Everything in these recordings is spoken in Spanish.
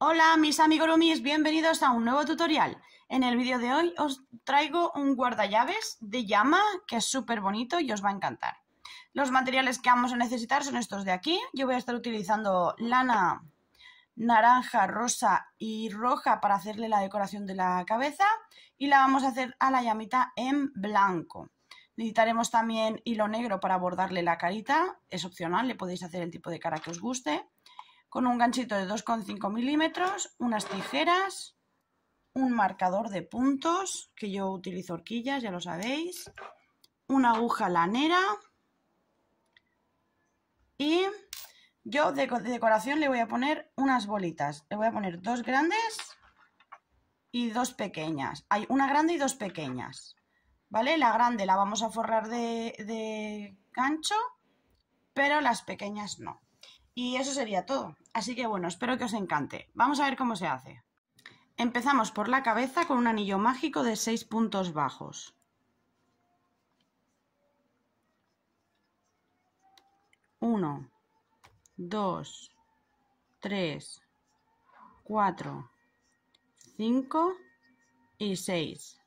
Hola mis amigos amigurumis, bienvenidos a un nuevo tutorial. En el vídeo de hoy os traigo un guardallaves de llama que es súper bonito y os va a encantar. Los materiales que vamos a necesitar son estos de aquí. Yo voy a estar utilizando lana naranja, rosa y roja para hacerle la decoración de la cabeza y la vamos a hacer a la llamita en blanco. Necesitaremos también hilo negro para bordarle la carita, es opcional, le podéis hacer el tipo de cara que os guste con un ganchito de 2,5 milímetros, unas tijeras, un marcador de puntos, que yo utilizo horquillas, ya lo sabéis, una aguja lanera y yo de, decoración le voy a poner unas bolitas. Le voy a poner dos grandes y dos pequeñas. Hay una grande y dos pequeñas, ¿vale? La grande la vamos a forrar de gancho, pero las pequeñas no. Y eso sería todo. Así que bueno, espero que os encante. Vamos a ver cómo se hace. Empezamos por la cabeza con un anillo mágico de 6 puntos bajos. 1, 2, 3, 4, 5 y 6.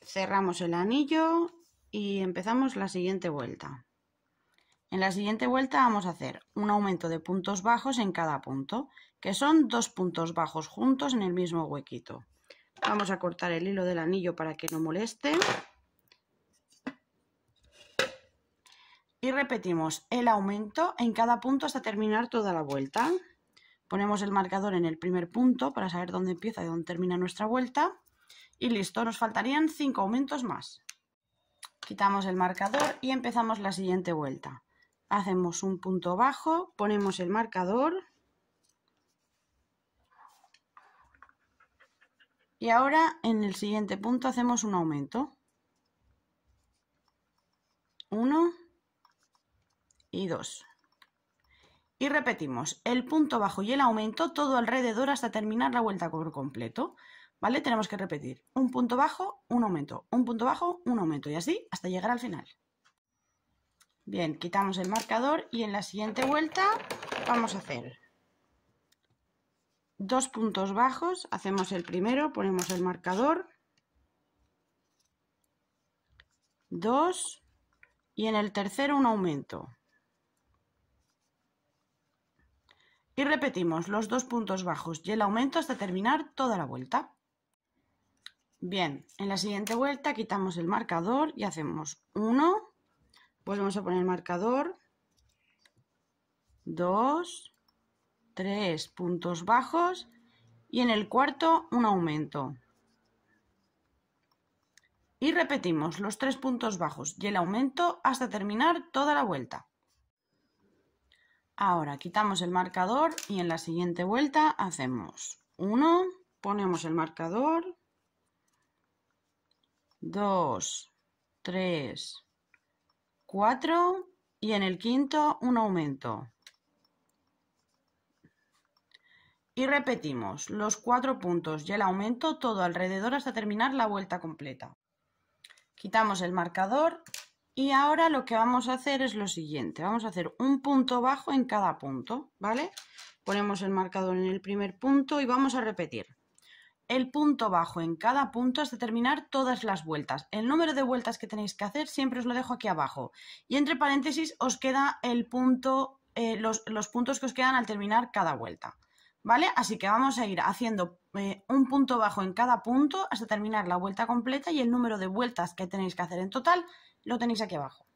Cerramos el anillo y empezamos la siguiente vuelta. En la siguiente vuelta vamos a hacer un aumento de puntos bajos en cada punto, que son dos puntos bajos juntos en el mismo huequito. Vamos a cortar el hilo del anillo para que no moleste. Y repetimos el aumento en cada punto hasta terminar toda la vuelta. Ponemos el marcador en el primer punto para saber dónde empieza y dónde termina nuestra vuelta. Y listo, nos faltarían cinco aumentos más. Quitamos el marcador y empezamos la siguiente vuelta hacemos un punto bajo, ponemos el marcador y ahora en el siguiente punto hacemos un aumento. 1 y 2. Y repetimos el punto bajo y el aumento todo alrededor hasta terminar la vuelta por completo. ¿Vale? Tenemos que repetir un punto bajo, un aumento, un punto bajo, un aumento y así hasta llegar al final. Bien, quitamos el marcador y en la siguiente vuelta vamos a hacer dos puntos bajos, hacemos el primero, ponemos el marcador, dos y en el tercero un aumento. Y repetimos los dos puntos bajos y el aumento hasta terminar toda la vuelta. Bien, en la siguiente vuelta quitamos el marcador y hacemos uno, pues vamos a poner el marcador. 2, tres puntos bajos y en el cuarto un aumento. Y repetimos los tres puntos bajos y el aumento hasta terminar toda la vuelta. Ahora quitamos el marcador y en la siguiente vuelta hacemos 1, ponemos el marcador, 2, 3, 4 y en el quinto un aumento. Y repetimos los cuatro puntos y el aumento todo alrededor hasta terminar la vuelta completa. Quitamos el marcador y ahora lo que vamos a hacer es lo siguiente. Vamos a hacer un punto bajo en cada punto, ¿vale? Ponemos el marcador en el primer punto y vamos a repetir. El punto bajo en cada punto hasta terminar todas las vueltas. El número de vueltas que tenéis que hacer siempre os lo dejo aquí abajo. Y entre paréntesis os queda el punto, eh, los, puntos que os quedan al terminar cada vuelta. ¿Vale? Así que vamos a ir haciendo eh, un punto bajo en cada punto hasta terminar la vuelta completa y el número de vueltas que tenéis que hacer en total lo tenéis aquí abajo.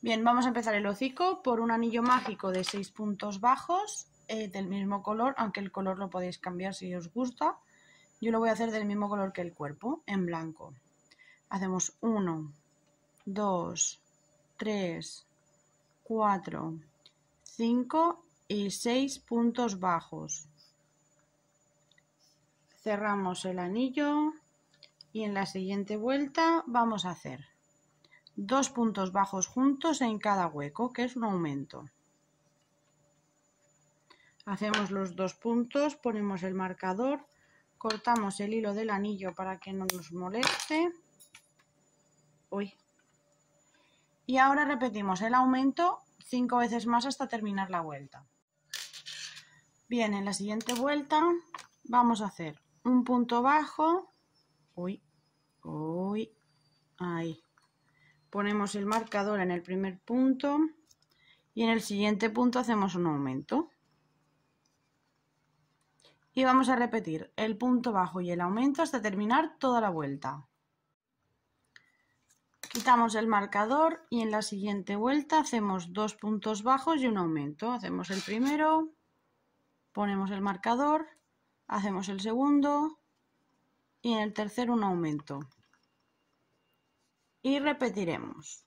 Bien, vamos a empezar el hocico por un anillo mágico de 6 puntos bajos eh, del mismo color, aunque el color lo podéis cambiar si os gusta. Yo lo voy a hacer del mismo color que el cuerpo, en blanco. Hacemos 1, 2, 3, 4, 5 y 6 puntos bajos. Cerramos el anillo y en la siguiente vuelta vamos a hacer dos puntos bajos juntos en cada hueco, que es un aumento hacemos los dos puntos, ponemos el marcador, cortamos el hilo del anillo para que no nos moleste. Uy. Y ahora repetimos el aumento cinco veces más hasta terminar la vuelta. Bien, en la siguiente vuelta vamos a hacer un punto bajo. Uy, uy, ahí. Ponemos el marcador en el primer punto y en el siguiente punto hacemos un aumento y vamos a repetir el punto bajo y el aumento hasta terminar toda la vuelta. Quitamos el marcador y en la siguiente vuelta hacemos dos puntos bajos y un aumento. Hacemos el primero, ponemos el marcador, hacemos el segundo y en el tercero un aumento. Y repetiremos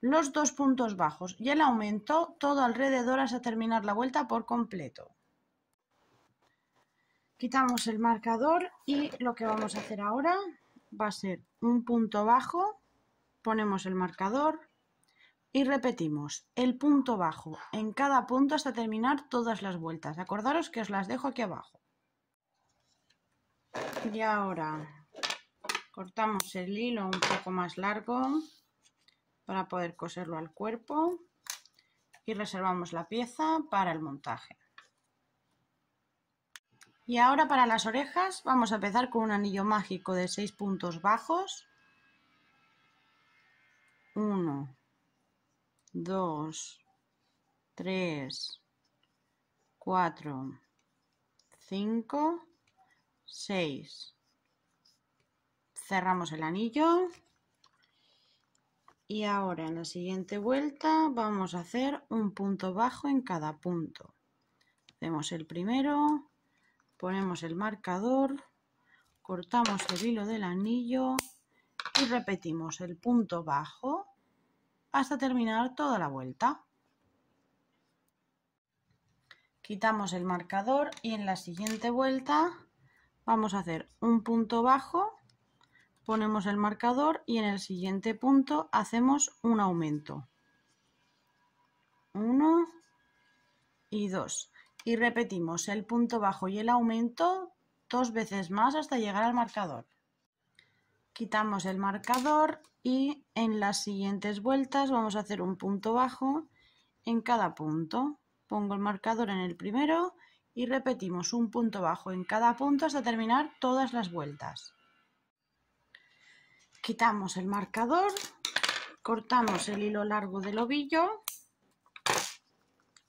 los dos puntos bajos y el aumento todo alrededor hasta terminar la vuelta por completo quitamos el marcador y lo que vamos a hacer ahora va a ser un punto bajo, ponemos el marcador y repetimos el punto bajo en cada punto hasta terminar todas las vueltas. Acordaros que os las dejo aquí abajo. Y ahora cortamos el hilo un poco más largo para poder coserlo al cuerpo y reservamos la pieza para el montaje. Y ahora para las orejas vamos a empezar con un anillo mágico de 6 puntos bajos. 1, 2, 3, 4, 5, 6. Cerramos el anillo. Y ahora en la siguiente vuelta vamos a hacer un punto bajo en cada punto. Hacemos el primero, ponemos el marcador, cortamos el hilo del anillo y repetimos el punto bajo hasta terminar toda la vuelta. Quitamos el marcador y en la siguiente vuelta vamos a hacer un punto bajo, ponemos el marcador y en el siguiente punto hacemos un aumento. 1 y 2 y repetimos el punto bajo y el aumento dos veces más hasta llegar al marcador. Quitamos el marcador y en las siguientes vueltas vamos a hacer un punto bajo en cada punto. Pongo el marcador en el primero y repetimos un punto bajo en cada punto hasta terminar todas las vueltas. Quitamos el marcador, cortamos el hilo largo del ovillo,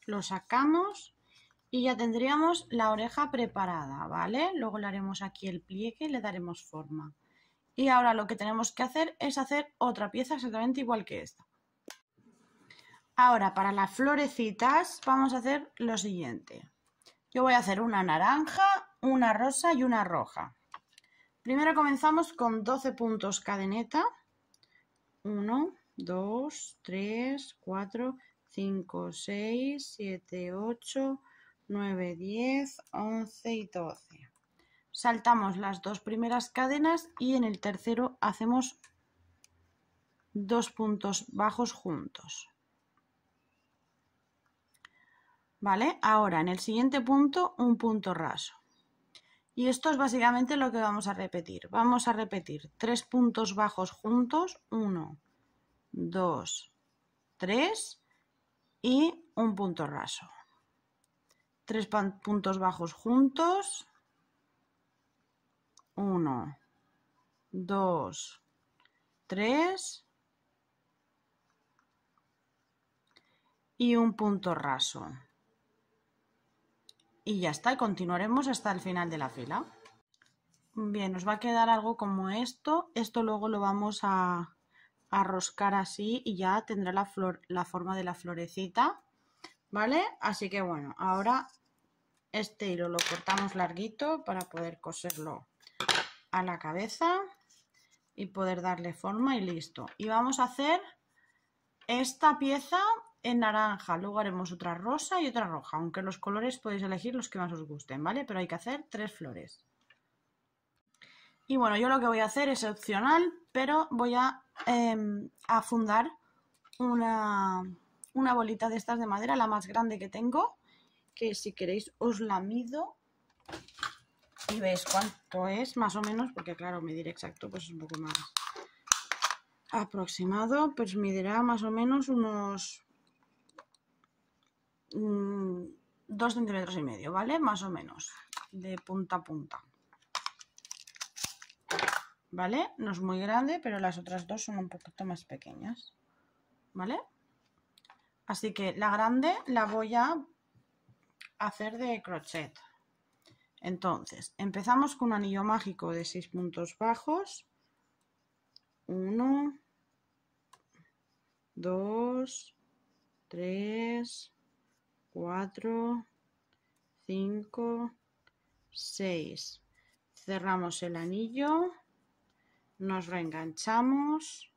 lo sacamos y ya tendríamos la oreja preparada, ¿vale? Luego le haremos aquí el pliegue, y le daremos forma. Y ahora lo que tenemos que hacer es hacer otra pieza exactamente igual que esta. Ahora, para las florecitas vamos a hacer lo siguiente. Yo voy a hacer una naranja, una rosa y una roja. Primero comenzamos con 12 puntos cadeneta. 1, 2, 3, 4, 5, 6, 7, 8, 9, 10, 11 y 12. Saltamos las dos primeras cadenas y en el tercero hacemos dos puntos bajos juntos. ¿Vale? Ahora, en el siguiente punto, un punto raso. Y esto es básicamente lo que vamos a repetir. Vamos a repetir tres puntos bajos juntos, 1, 2, 3 y un punto raso tres puntos bajos juntos, uno, dos, tres y un punto raso. Y ya está, y continuaremos hasta el final de la fila. Bien, nos va a quedar algo como esto. Esto luego lo vamos a, arroscar así y ya tendrá la, flor, la forma de la florecita. ¿Vale? Así que bueno, ahora este hilo lo cortamos larguito para poder coserlo a la cabeza y poder darle forma y listo. Y vamos a hacer esta pieza en naranja, luego haremos otra rosa y otra roja, aunque los colores podéis elegir los que más os gusten, ¿vale? Pero hay que hacer tres flores. Y bueno, yo lo que voy a hacer es opcional, pero voy a, em, a fundar una, una bolita de estas de madera, la más grande que tengo, que si queréis os la mido y veis cuánto es, más o menos, porque claro, medir exacto pues es un poco más aproximado, pues medirá más o menos unos mm, Dos centímetros y medio, ¿vale? Más o menos, de punta a punta. ¿Vale? No es muy grande, pero las otras dos son un poquito más pequeñas. ¿Vale? Así que la grande la voy a hacer de crochet. Entonces, empezamos con un anillo mágico de 6 puntos bajos. 1, 2, 3, 4, 5, 6. Cerramos el anillo, nos reenganchamos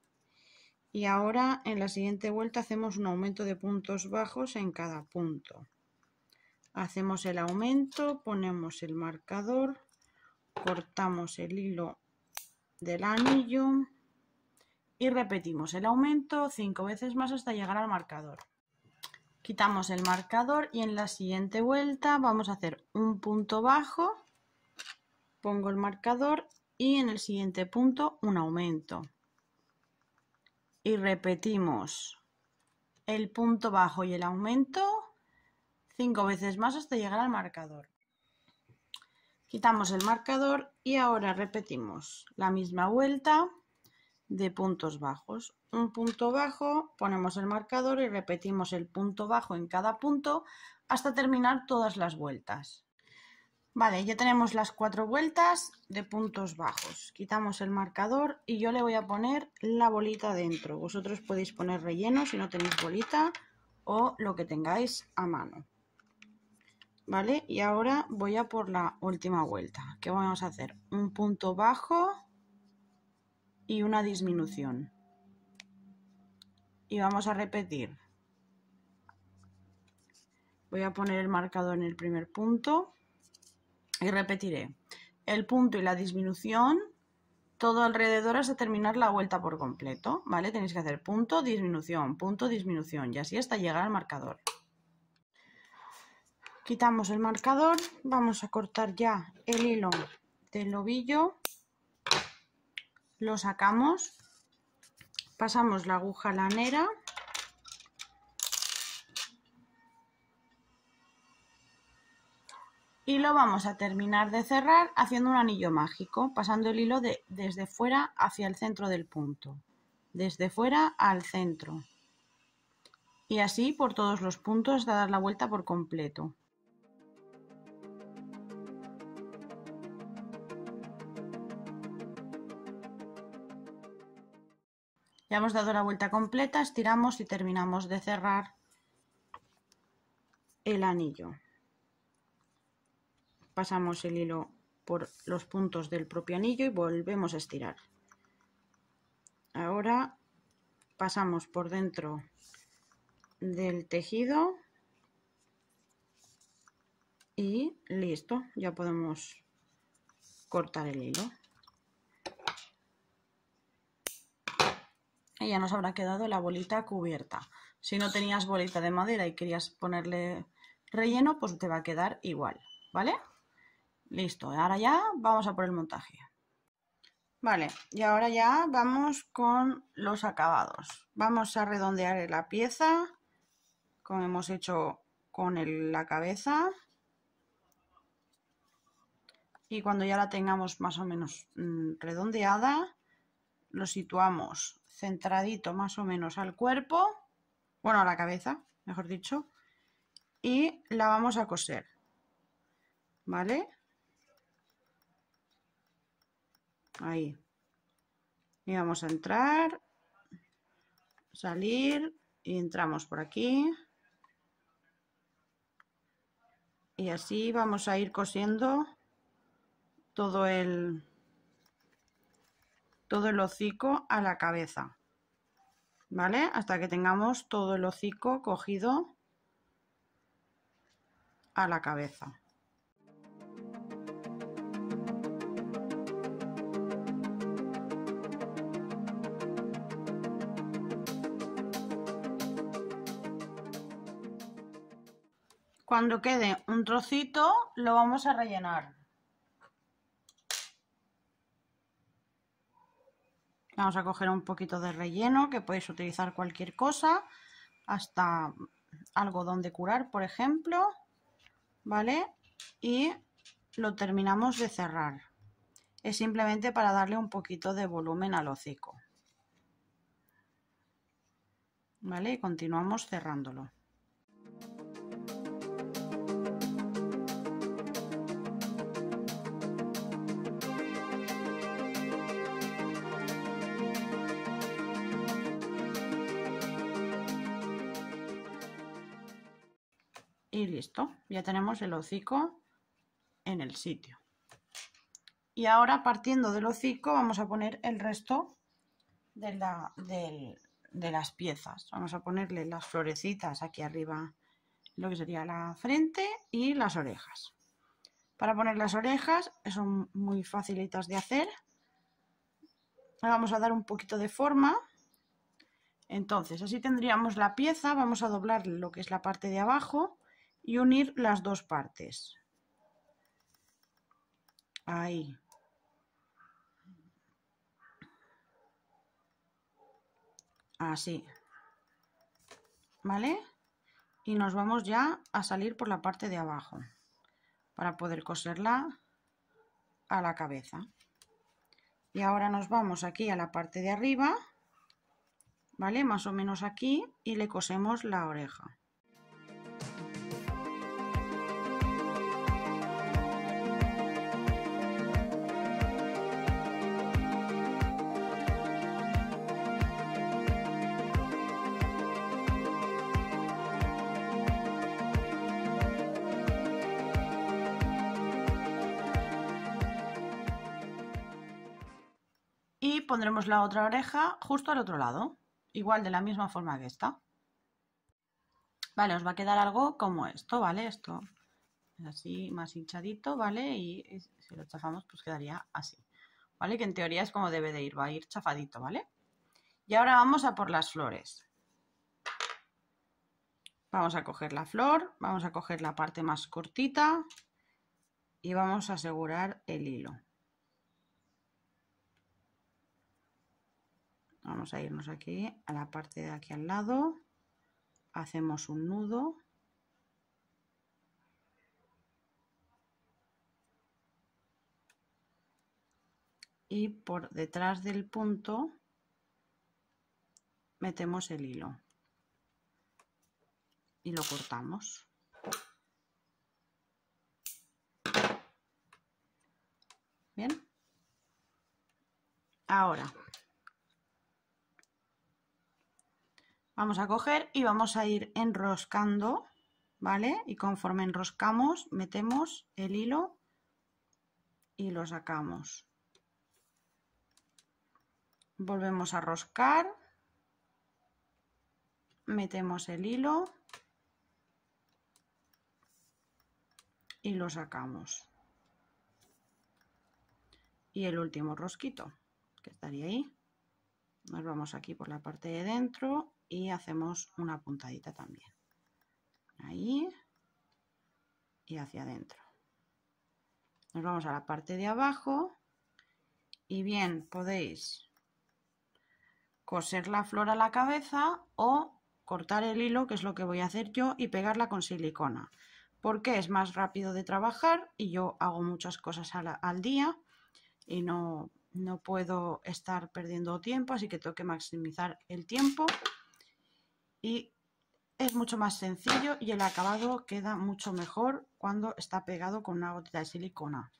y ahora en la siguiente vuelta hacemos un aumento de puntos bajos en cada punto. Hacemos el aumento, ponemos el marcador, cortamos el hilo del anillo y repetimos el aumento cinco veces más hasta llegar al marcador. Quitamos el marcador y en la siguiente vuelta vamos a hacer un punto bajo, pongo el marcador y en el siguiente punto un aumento y repetimos el punto bajo y el aumento cinco veces más hasta llegar al marcador. Quitamos el marcador y ahora repetimos la misma vuelta de puntos bajos. Un punto bajo, ponemos el marcador y repetimos el punto bajo en cada punto hasta terminar todas las vueltas. Vale, ya tenemos las cuatro vueltas de puntos bajos. Quitamos el marcador y yo le voy a poner la bolita dentro. Vosotros podéis poner relleno si no tenéis bolita o lo que tengáis a mano. Vale, y ahora voy a por la última vuelta. ¿Qué vamos a hacer? Un punto bajo y una disminución. Y vamos a repetir. Voy a poner el marcador en el primer punto y repetiré, el punto y la disminución, todo alrededor hasta terminar la vuelta por completo, ¿vale? Tenéis que hacer punto, disminución, punto, disminución y así hasta llegar al marcador. Quitamos el marcador, vamos a cortar ya el hilo del ovillo, lo sacamos, pasamos la aguja lanera y lo vamos a terminar de cerrar haciendo un anillo mágico, pasando el hilo de, desde fuera hacia el centro del punto, desde fuera al centro. Y así por todos los puntos hasta dar la vuelta por completo. Ya hemos dado la vuelta completa, estiramos y terminamos de cerrar el anillo pasamos el hilo por los puntos del propio anillo y volvemos a estirar. Ahora pasamos por dentro del tejido y listo, ya podemos cortar el hilo. Y ya nos habrá quedado la bolita cubierta. Si no tenías bolita de madera y querías ponerle relleno, pues te va a quedar igual, ¿vale? Listo, ahora ya vamos a por el montaje. Vale, y ahora ya vamos con los acabados. Vamos a redondear la pieza, como hemos hecho con la cabeza. Y cuando ya la tengamos más o menos mm, redondeada, lo situamos centradito más o menos al cuerpo, bueno, a la cabeza, mejor dicho, y la vamos a coser. ¿Vale? Ahí. Y vamos a entrar, salir y entramos por aquí. Y así vamos a ir cosiendo todo el, todo el hocico a la cabeza. ¿Vale? Hasta que tengamos todo el hocico cogido a la cabeza. Cuando quede un trocito lo vamos a rellenar. Vamos a coger un poquito de relleno, que podéis utilizar cualquier cosa, hasta algodón de curar, por ejemplo, ¿vale? Y lo terminamos de cerrar. Es simplemente para darle un poquito de volumen al hocico. ¿Vale? Y continuamos cerrándolo. y listo, ya tenemos el hocico en el sitio. Y ahora partiendo del hocico vamos a poner el resto de, las piezas. Vamos a ponerle las florecitas aquí arriba, lo que sería la frente y las orejas. Para poner las orejas son muy facilitas de hacer. Le vamos a dar un poquito de forma. Entonces, así tendríamos la pieza. Vamos a doblar lo que es la parte de abajo y unir las dos partes. Ahí. Así. ¿Vale? Y nos vamos ya a salir por la parte de abajo para poder coserla a la cabeza. Y ahora nos vamos aquí a la parte de arriba, ¿vale? Más o menos aquí y le cosemos la oreja. y pondremos la otra oreja justo al otro lado, igual de la misma forma que esta. Vale, os va a quedar algo como esto, ¿vale? Esto así, más hinchadito, ¿vale? Y, y si lo chafamos, pues quedaría así, ¿vale? Que en teoría es como debe de ir, va a ir chafadito, ¿vale? Y ahora vamos a por las flores. Vamos a coger la flor, vamos a coger la parte más cortita y vamos a asegurar el hilo. vamos a irnos aquí a la parte de aquí al lado hacemos un nudo y por detrás del punto metemos el hilo y lo cortamos bien ahora Vamos a coger y vamos a ir enroscando, ¿vale? Y conforme enroscamos, metemos el hilo y lo sacamos. Volvemos a roscar, metemos el hilo y lo sacamos. Y el último rosquito, que estaría ahí nos vamos aquí por la parte de dentro y hacemos una puntadita también ahí y hacia adentro nos vamos a la parte de abajo y bien podéis coser la flor a la cabeza o cortar el hilo que es lo que voy a hacer yo y pegarla con silicona porque es más rápido de trabajar y yo hago muchas cosas al, al día y no no puedo estar perdiendo tiempo, así que tengo que maximizar el tiempo. Y es mucho más sencillo y el acabado queda mucho mejor cuando está pegado con una gotita de silicona.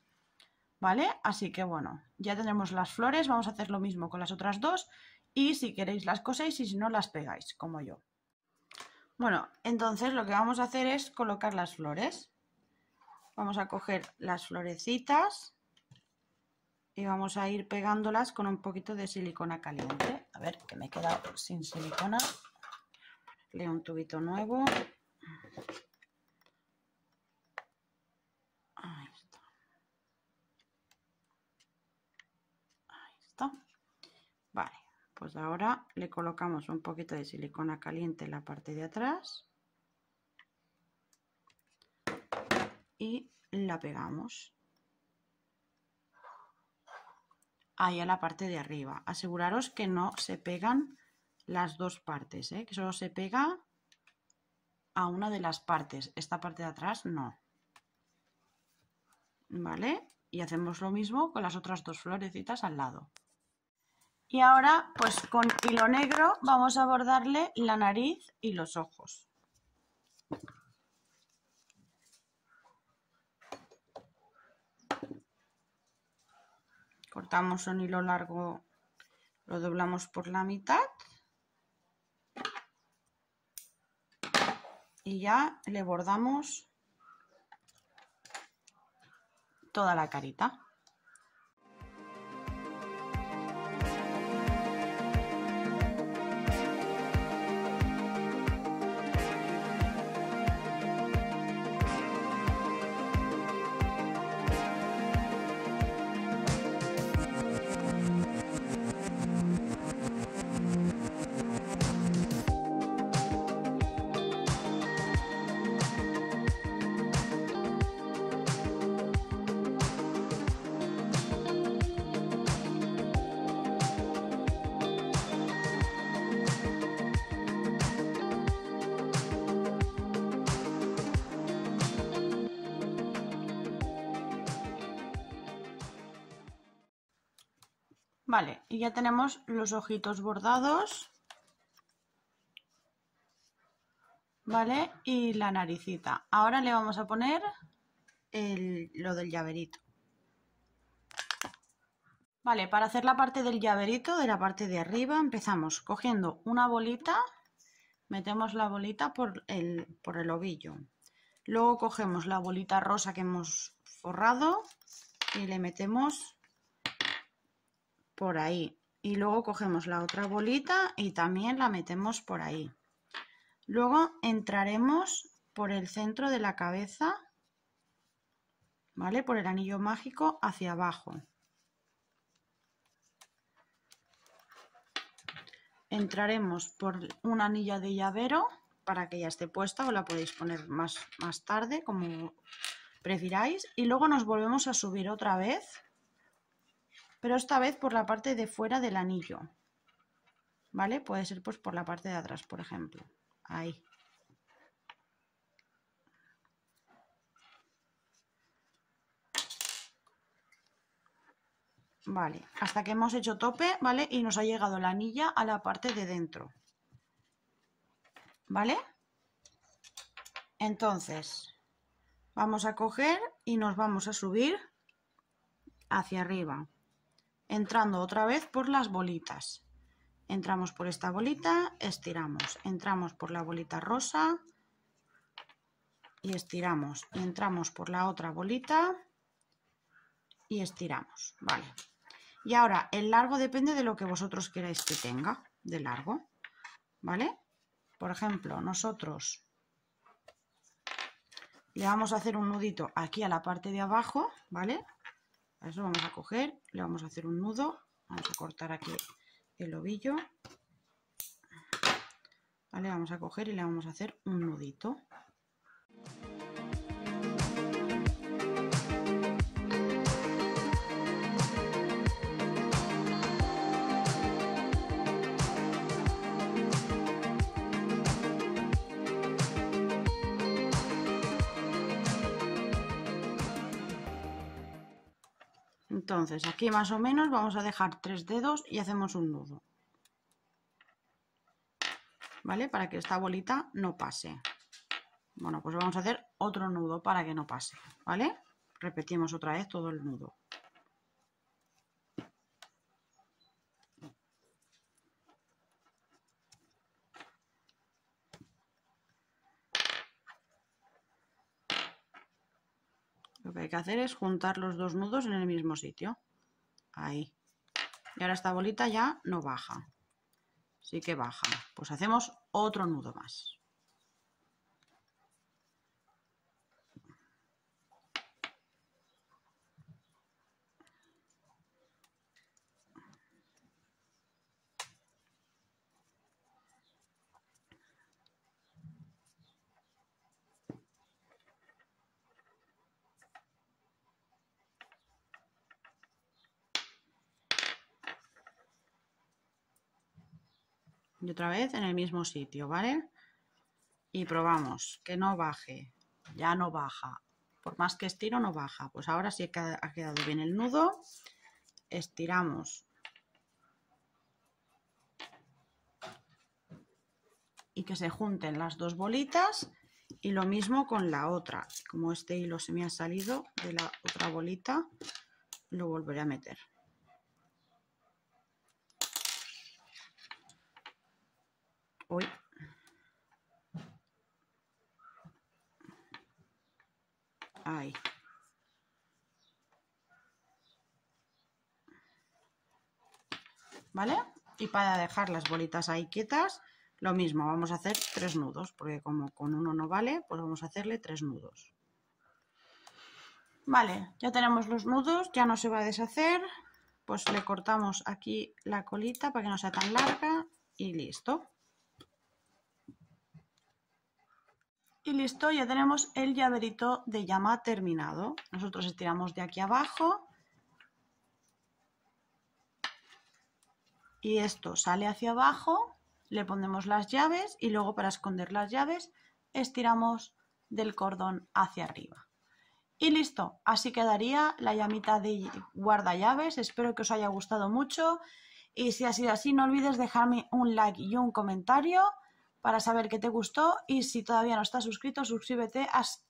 ¿Vale? Así que bueno, ya tenemos las flores, vamos a hacer lo mismo con las otras dos y si queréis las coséis y si no las pegáis, como yo. Bueno, entonces lo que vamos a hacer es colocar las flores. Vamos a coger las florecitas y vamos a ir pegándolas con un poquito de silicona caliente. A ver, que me he quedado sin silicona. Leo un tubito nuevo. Ahí está. Ahí está. Vale, pues ahora le colocamos un poquito de silicona caliente en la parte de atrás. Y la pegamos. ahí a la parte de arriba. Aseguraros que no se pegan las dos partes, ¿eh? que solo se pega a una de las partes. Esta parte de atrás no. ¿Vale? Y hacemos lo mismo con las otras dos florecitas al lado. Y ahora, pues con hilo negro vamos a bordarle la nariz y los ojos. cortamos un hilo largo, lo doblamos por la mitad y ya le bordamos toda la carita. Vale, y ya tenemos los ojitos bordados. ¿Vale? Y la naricita. Ahora le vamos a poner lo del llaverito. Vale, para hacer la parte del llaverito, de la parte de arriba, empezamos cogiendo una bolita, metemos la bolita por el, por el ovillo. Luego cogemos la bolita rosa que hemos forrado y le metemos por ahí. Y luego cogemos la otra bolita y también la metemos por ahí. Luego entraremos por el centro de la cabeza, ¿vale? Por el anillo mágico hacia abajo. Entraremos por una anilla de llavero para que ya esté puesta o la podéis poner más, más tarde como prefiráis. Y luego nos volvemos a subir otra vez pero esta vez por la parte de fuera del anillo. ¿Vale? Puede ser pues por la parte de atrás, por ejemplo. Ahí. Vale, hasta que hemos hecho tope, ¿vale? Y nos ha llegado la anilla a la parte de dentro. ¿Vale? Entonces, vamos a coger y nos vamos a subir hacia arriba entrando otra vez por las bolitas. Entramos por esta bolita, estiramos, entramos por la bolita rosa y estiramos, entramos por la otra bolita y estiramos, vale. Y ahora el largo depende de lo que vosotros queráis que tenga de largo, ¿vale? Por ejemplo, nosotros le vamos a hacer un nudito aquí a la parte de abajo, ¿vale? eso vamos a coger, le vamos a hacer un nudo, vamos a cortar aquí el ovillo, ¿vale? Vamos a coger y le vamos a hacer un nudito. Entonces aquí más o menos vamos a dejar tres dedos y hacemos un nudo. ¿Vale? Para que esta bolita no pase. Bueno, pues vamos a hacer otro nudo para que no pase, ¿vale? Repetimos otra vez todo el nudo. Lo que hay que hacer es juntar los dos nudos en el mismo sitio. Ahí. Y ahora esta bolita ya no baja. Sí que baja. Pues hacemos otro nudo más. otra vez en el mismo sitio, ¿vale? Y probamos, que no baje, ya no baja, por más que estiro no baja, pues ahora sí que ha quedado bien el nudo, estiramos y que se junten las dos bolitas y lo mismo con la otra, como este hilo se me ha salido de la otra bolita, lo volveré a meter. ¿Vale? Y para dejar las bolitas ahí quietas, lo mismo, vamos a hacer tres nudos, porque como con uno no vale, pues vamos a hacerle tres nudos. Vale, ya tenemos los nudos, ya no se va a deshacer, pues le cortamos aquí la colita para que no sea tan larga y listo. y listo, ya tenemos el llaverito de llama terminado. Nosotros estiramos de aquí abajo y esto sale hacia abajo, le ponemos las llaves y luego para esconder las llaves estiramos del cordón hacia arriba. Y listo, así quedaría la llamita de guarda llaves. Espero que os haya gustado mucho y si ha sido así no olvides dejarme un like y un comentario para saber qué te gustó y si todavía no estás suscrito, suscríbete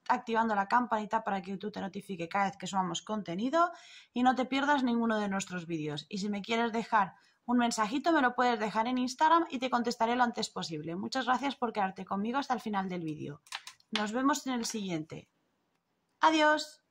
activando la campanita para que YouTube te notifique cada vez que subamos contenido y no te pierdas ninguno de nuestros vídeos. Y si me quieres dejar un mensajito, me lo puedes dejar en Instagram y te contestaré lo antes posible. Muchas gracias por quedarte conmigo hasta el final del vídeo. Nos vemos en el siguiente. Adiós.